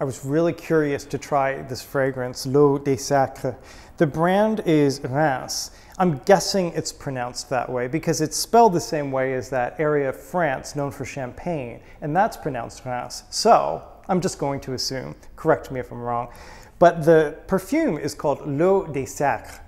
I was really curious to try this fragrance, L'eau des Sacres. The brand is Reims. I'm guessing it's pronounced that way because it's spelled the same way as that area of France known for champagne, and that's pronounced Reims. So I'm just going to assume, correct me if I'm wrong, but the perfume is called L'eau des Sacres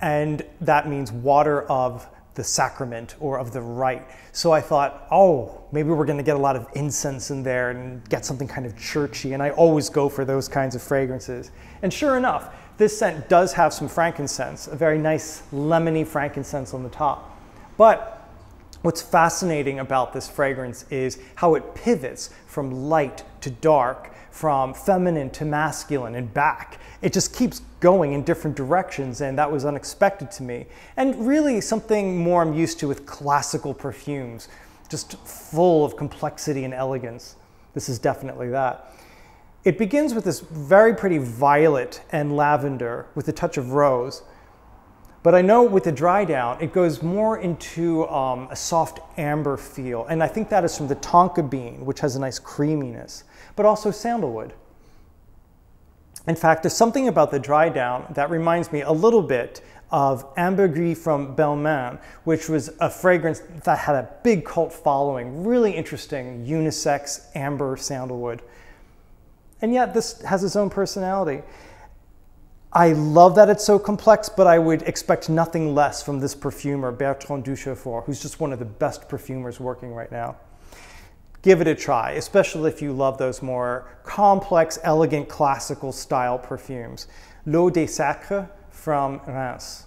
and that means water of the sacrament or of the rite. So I thought, oh, maybe we're going to get a lot of incense in there and get something kind of churchy. And I always go for those kinds of fragrances. And sure enough, this scent does have some frankincense, a very nice lemony frankincense on the top. But What's fascinating about this fragrance is how it pivots from light to dark, from feminine to masculine and back. It just keeps going in different directions, and that was unexpected to me. And really, something more I'm used to with classical perfumes, just full of complexity and elegance. This is definitely that. It begins with this very pretty violet and lavender with a touch of rose. But I know with the dry down, it goes more into um, a soft amber feel. And I think that is from the tonka bean, which has a nice creaminess, but also sandalwood. In fact, there's something about the dry down that reminds me a little bit of Ambergris from Belmain, which was a fragrance that had a big cult following, really interesting unisex amber sandalwood. And yet this has its own personality. I love that it's so complex, but I would expect nothing less from this perfumer, Bertrand Duchaufour, who's just one of the best perfumers working right now. Give it a try, especially if you love those more complex, elegant, classical style perfumes. L'eau des Sacres from Reims.